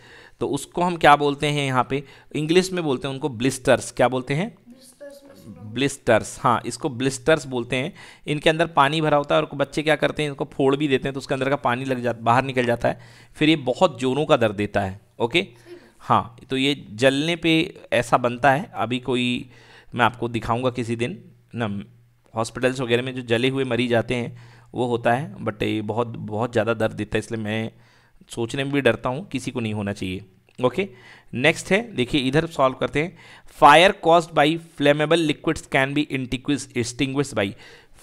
तो उसको हम क्या बोलते हैं यहाँ पे इंग्लिश में बोलते हैं उनको ब्लिस्टर्स क्या बोलते हैं ब्लिस्टर्स हाँ इसको ब्लिस्टर्स बोलते हैं इनके अंदर पानी भरा होता है और बच्चे क्या करते हैं इनको फोड़ भी देते हैं तो उसके अंदर का पानी लग जा बाहर निकल जाता है फिर ये बहुत जोरों का दर्द देता है ओके हाँ तो ये जलने पे ऐसा बनता है अभी कोई मैं आपको दिखाऊंगा किसी दिन ना हॉस्पिटल्स वगैरह में जो जले हुए मरीज आते हैं वो होता है बट ये बहुत बहुत ज़्यादा दर्द देता है इसलिए मैं सोचने में भी डरता हूँ किसी को नहीं होना चाहिए ओके नेक्स्ट है देखिए इधर सॉल्व करते हैं fire cause by flammable liquids can be इंटिक्विज एक्सटिंग बाई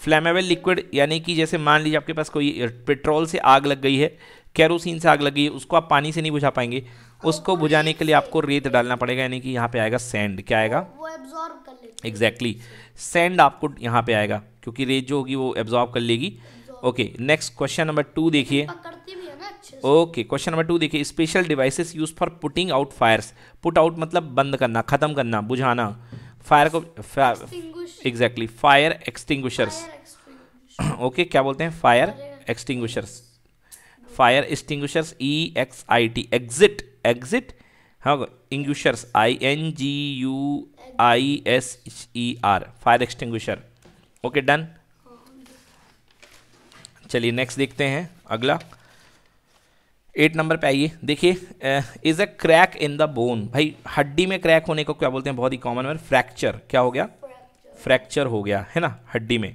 फ्लेमेबल लिक्विड यानी कि जैसे मान लीजिए आपके पास कोई पेट्रोल से आग लग गई है कैरोसिन से आग लग गई है उसको आप पानी से नहीं बुझा पाएंगे उसको बुझाने के लिए आपको रेत डालना पड़ेगा यानी कि यहाँ पे आएगा सैंड क्या आएगा एग्जैक्टली सैंड आपको यहाँ पे आएगा क्योंकि रेत जो होगी वो एब्जॉर्ब कर लेगी okay next question number two देखिए ओके क्वेश्चन नंबर टू देखिए special devices use for putting out fires put out मतलब बंद करना खत्म करना बुझाना फायर को एग्जैक्टली फायर एक्सटिंग्विशर्स ओके क्या बोलते हैं fire extinguishers fire extinguishers E X I T exit exit हाँ extinguishers I N G U I S E R fire extinguisher okay done चलिए नेक्स्ट देखते हैं अगला एट नंबर पे आइए देखिए is a crack in the bone भाई हड्डी में क्रैक होने को क्या बोलते हैं बहुत ही कॉमन वर्ड फ्रैक्चर क्या हो गया फ्रैक्चर हो गया है ना हड्डी में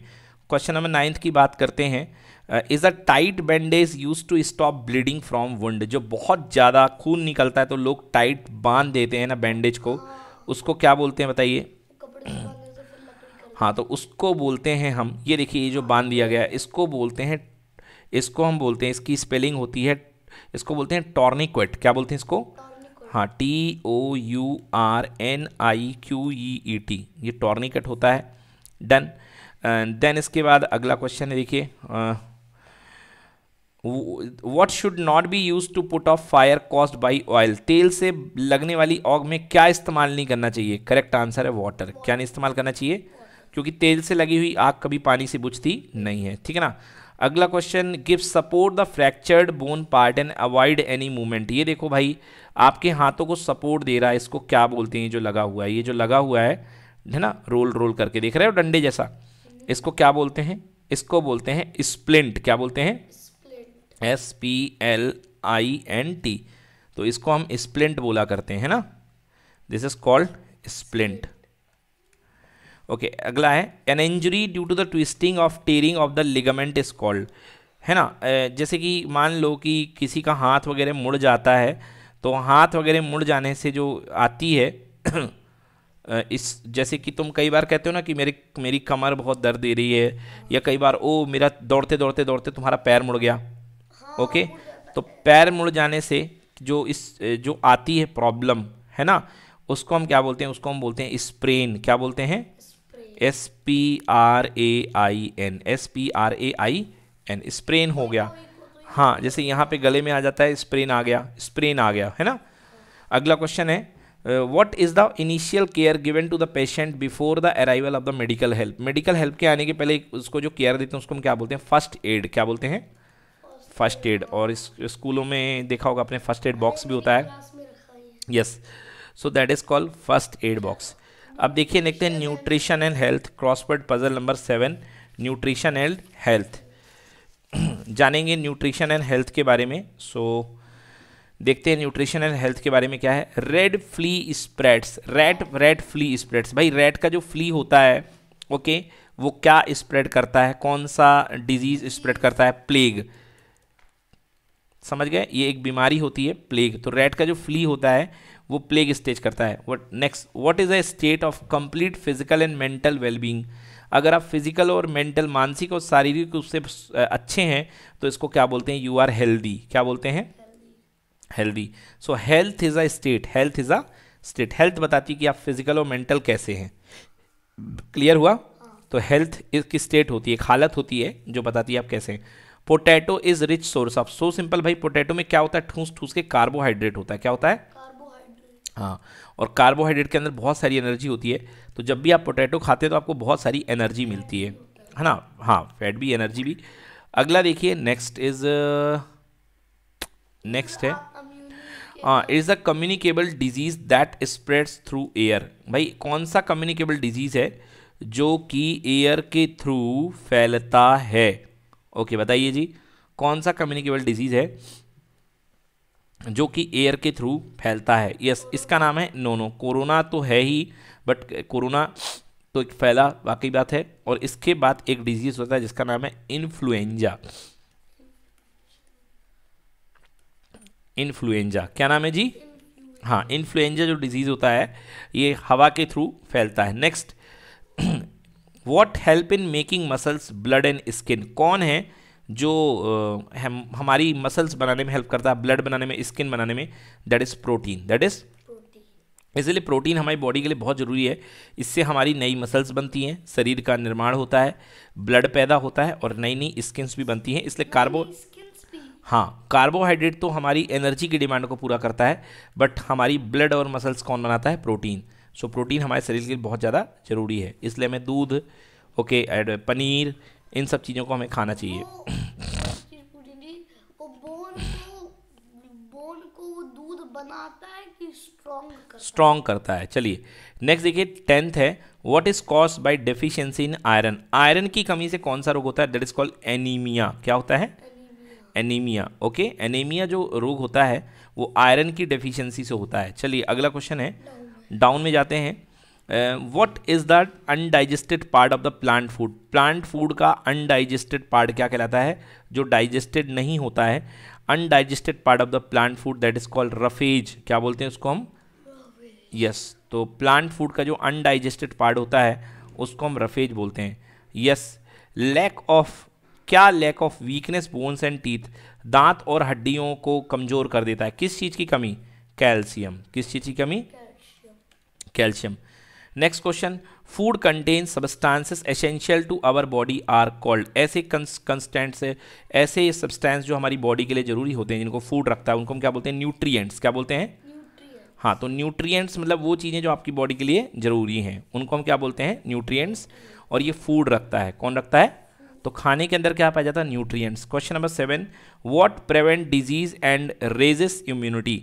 क्वेश्चन नंबर नाइन्थ की बात करते हैं is a tight bandage use to stop bleeding from wound जो बहुत ज़्यादा खून निकलता है तो लोग टाइट बांध देते हैं ना बैंडेज को उसको क्या बोलते हैं बताइए हाँ तो उसको बोलते हैं हम ये देखिए ये जो बांध दिया गया इसको बोलते हैं इसको हम बोलते हैं इसकी स्पेलिंग होती है इसको बोलते हैं टॉर्निक्वेट क्या बोलते हैं इसको हाँ T O U R N I Q U E E T tourniquet होता है डन देन इसके बाद अगला क्वेश्चन है देखिए what should not be use to put off fire caused by oil तेल से लगने वाली ऑग में क्या इस्तेमाल नहीं करना चाहिए करेक्ट आंसर है वाटर क्या नहीं इस्तेमाल करना चाहिए क्योंकि तेल से लगी हुई आग कभी पानी से बुझती नहीं है ठीक है ना अगला question give support the fractured bone part and avoid any movement ये देखो भाई आपके हाथों को सपोर्ट दे रहा है इसको क्या बोलते हैं जो लगा हुआ है ये जो लगा हुआ है है ना रोल रोल करके देख रहे हो डंडे जैसा इसको क्या बोलते हैं इसको बोलते हैं स्प्लिंट क्या बोलते हैं S P L I N T तो इसको हम स्प्लिंट बोला करते हैं ना this is called splint okay okay, अगला है an injury due to the twisting of tearing of the ligament is called है ना जैसे कि मान लो कि किसी का हाथ वगैरह मुड़ जाता है तो हाथ वगैरह मुड़ जाने से जो आती है इस जैसे कि तुम कई बार कहते हो ना कि मेरे मेरी कमर बहुत दर्द दे रही है या कई बार ओ मेरा दौड़ते दौड़ते दौड़ते तुम्हारा पैर मुड़ गया हाँ, ओके तो पैर मुड़ जाने से जो इस जो आती है प्रॉब्लम है ना उसको हम क्या बोलते हैं उसको हम बोलते हैं स्प्रेन क्या बोलते हैं S P R A I N S P R A I N sprain हो गया हाँ जैसे यहाँ पे गले में आ जाता है स्प्रेन आ गया स्प्रेन आ गया है ना अगला क्वेश्चन है what is the initial care given to the patient before the arrival of the medical help medical help के आने के पहले उसको जो केयर देते हैं उसको हम क्या बोलते हैं फर्स्ट एड क्या बोलते हैं फर्स्ट एड और इस स्कूलों में देखा होगा अपने फर्स्ट एड बॉक्स भी होता है yes so that is called first aid box अब देखिए देखते हैं nutrition and health crossword puzzle number seven nutrition and health जानेंगे न्यूट्रिशन एंड हेल्थ के बारे में सो so, देखते हैं न्यूट्रिशन एंड हेल्थ के बारे में क्या है rat flea spreads rat rat flea spreads भाई रेड का जो फ्ली होता है ओके okay, वो क्या स्प्रेड करता है कौन सा डिजीज स्प्रेड करता है प्लेग समझ गए ये एक बीमारी होती है प्लेग तो रेड का जो फ्ली होता है वो प्लेग स्टेज करता है what next what is a state of complete physical and mental wellbeing अगर आप फिजिकल और मेंटल मानसिक और शारीरिक रूप से अच्छे हैं तो इसको क्या बोलते हैं यू आर हेल्दी क्या बोलते हैं healthy so health is a state health is a state health बताती है कि आप फिजिकल और मेंटल कैसे हैं क्लियर हुआ तो हेल्थ इसकी स्टेट होती है एक हालत होती है जो बताती है आप कैसे हैं potato is rich source of so simple भाई पोटैटो में क्या होता है ठूस ठूस के कार्बोहाइड्रेट होता है क्या होता है हाँ और कार्बोहाइड्रेट के अंदर बहुत सारी एनर्जी होती है तो जब भी आप पोटैटो खाते हैं तो आपको बहुत सारी एनर्जी मिलती है है ना हाँ फैट भी एनर्जी भी अगला देखिए नेक्स्ट इज नेक्स्ट है हाँ is a communicable disease that spreads through air भाई कौन सा कम्युनिकेबल डिजीज़ है जो कि एयर के थ्रू फैलता है ओके बताइए जी कौन सा कम्युनिकेबल डिजीज़ है जो कि एयर के थ्रू फैलता है यस इसका नाम है नोनो कोरोना तो है ही बट कोरोना तो एक फैला वाकई बात है और इसके बाद एक डिजीज़ होता है जिसका नाम है इन्फ्लुएंजा इन्फ्लुएंजा क्या नाम है जी हाँ इन्फ्लुएंजा जो डिजीज़ होता है ये हवा के थ्रू फैलता है next what help in making muscles blood and skin कौन है जो हम हमारी मसल्स बनाने में हेल्प करता है ब्लड बनाने में स्किन बनाने में that is protein that is इसलिए प्रोटीन हमारी बॉडी के लिए बहुत ज़रूरी है इससे हमारी नई मसल्स बनती हैं शरीर का निर्माण होता है ब्लड पैदा होता है और नई नई स्किन्स भी बनती हैं इसलिए कार्बो हाँ कार्बोहाइड्रेट तो हमारी एनर्जी की डिमांड को पूरा करता है बट हमारी ब्लड और मसल्स कौन बनाता है प्रोटीन सो प्रोटीन हमारे शरीर के लिए बहुत ज़्यादा ज़रूरी है इसलिए हमें दूध ओके एड पनीर इन सब चीज़ों को हमें खाना चाहिए स्ट्रॉन्ग करता है चलिए नेक्स्ट देखिए टेंथ है what is cause by deficiency in iron iron की कमी से कौन सा रोग होता है दैट इज कॉल्ड एनीमिया क्या होता है एनीमिया ओके एनीमिया जो रोग होता है वो आयरन की डेफिशिएंसी से होता है चलिए अगला क्वेश्चन है डाउन में जाते हैं what is that undigested part of the plant food plant food का अनडाइजेस्टेड पार्ट क्या कहलाता है जो डाइजेस्टेड नहीं होता है undigested part of the plant food that is called roughage क्या बोलते हैं उसको हम यस yes, तो प्लांट फूड का जो अनडाइजेस्टेड पार्ट होता है उसको हम रफेज बोलते हैं यस लैक ऑफ क्या lack of weakness bones and teeth दांत और हड्डियों को कमज़ोर कर देता है किस चीज़ की कमी कैल्शियम किस चीज़ की कमी calcium next question food contain substances essential to our body are called ऐसे कंस्टेंट्स ऐसे सब्सटेंस जो हमारी बॉडी के लिए जरूरी होते हैं जिनको फूड रखता है उनको हम क्या बोलते हैं न्यूट्रिएंट्स क्या बोलते हैं हाँ तो न्यूट्रिएंट्स मतलब वो चीज़ें जो आपकी बॉडी के लिए ज़रूरी हैं उनको हम क्या बोलते हैं न्यूट्रियट्स और ये फूड रखता है कौन रखता है तो खाने के अंदर क्या पाया जाता है nutrients question number seven what prevent disease and raise immunity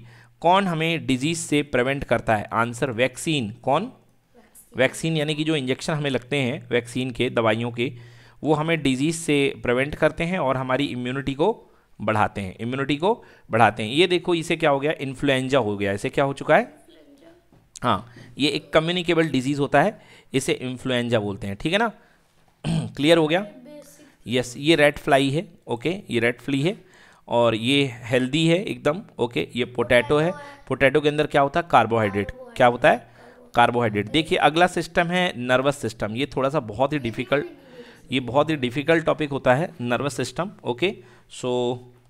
कौन हमें डिजीज से प्रिवेंट करता है आंसर वैक्सीन कौन वैक्सीन यानी कि जो इंजेक्शन हमें लगते हैं वैक्सीन के दवाइयों के वो हमें डिजीज़ से प्रिवेंट करते हैं और हमारी इम्यूनिटी को बढ़ाते हैं इम्यूनिटी को बढ़ाते हैं ये देखो इसे क्या हो गया इन्फ्लुएंजा हो गया इसे क्या हो चुका है हाँ ये एक कम्युनिकेबल डिजीज़ होता है इसे इन्फ्लुएंजा बोलते हैं ठीक है ना क्लियर हो गया यस ये रेड फ्लाई है ओके ये रेड फ्ली है और ये हेल्दी है एकदम ओके ये पोटैटो है पोटैटो के अंदर क्या होता है कार्बोहाइड्रेट क्या होता है कार्बोहाइड्रेट देखिए अगला सिस्टम है नर्वस सिस्टम ये थोड़ा सा बहुत ही डिफ़िकल्ट ये बहुत ही डिफ़िकल्ट टॉपिक होता है नर्वस सिस्टम ओके सो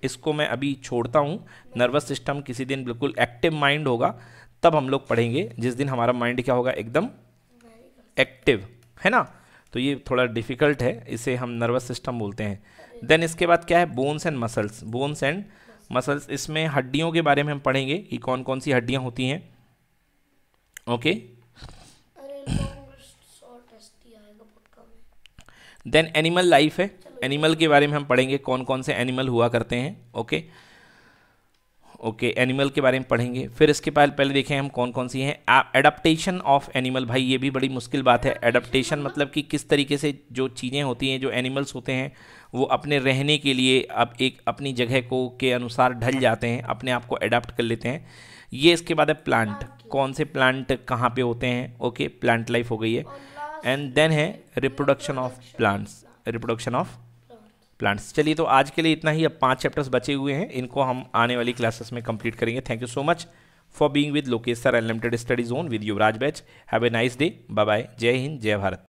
इसको मैं अभी छोड़ता हूँ नर्वस सिस्टम किसी दिन बिल्कुल एक्टिव माइंड होगा तब हम लोग पढ़ेंगे जिस दिन हमारा माइंड क्या होगा एकदम एक्टिव है ना तो ये थोड़ा डिफ़िकल्ट है इसे हम नर्वस सिस्टम बोलते हैं देन इसके बाद क्या है bones and muscles bones and muscles इसमें हड्डियों के बारे में हम पढ़ेंगे कि कौन कौन सी हड्डियाँ होती हैं okay okay? Then animal life है एनिमल के बारे में हम पढ़ेंगे कौन कौन से एनिमल हुआ करते हैं ओके ओके एनिमल के बारे में पढ़ेंगे फिर इसके बाद पहले देखें हम कौन कौन सी हैं एडप्टेशन ऑफ एनिमल भाई ये भी बड़ी मुश्किल बात है एडप्टेशन मतलब कि किस तरीके से जो चीज़ें होती हैं जो एनिमल्स होते हैं वो अपने रहने के लिए अब एक अपनी जगह को के अनुसार ढल जाते हैं अपने आप को एडाप्ट कर लेते हैं ये इसके बाद है प्लांट कौन से प्लांट कहाँ पे होते हैं ओके प्लांट लाइफ हो गई है एंड देन है reproduction of plants reproduction of plants चलिए तो आज के लिए इतना ही अब पांच चैप्टर्स बचे हुए हैं इनको हम आने वाली क्लासेस में कंप्लीट करेंगे thank you so much for being with Lokesh sir unlimited study zone with Yuvraj batch have a nice day bye bye जय हिंद जय भारत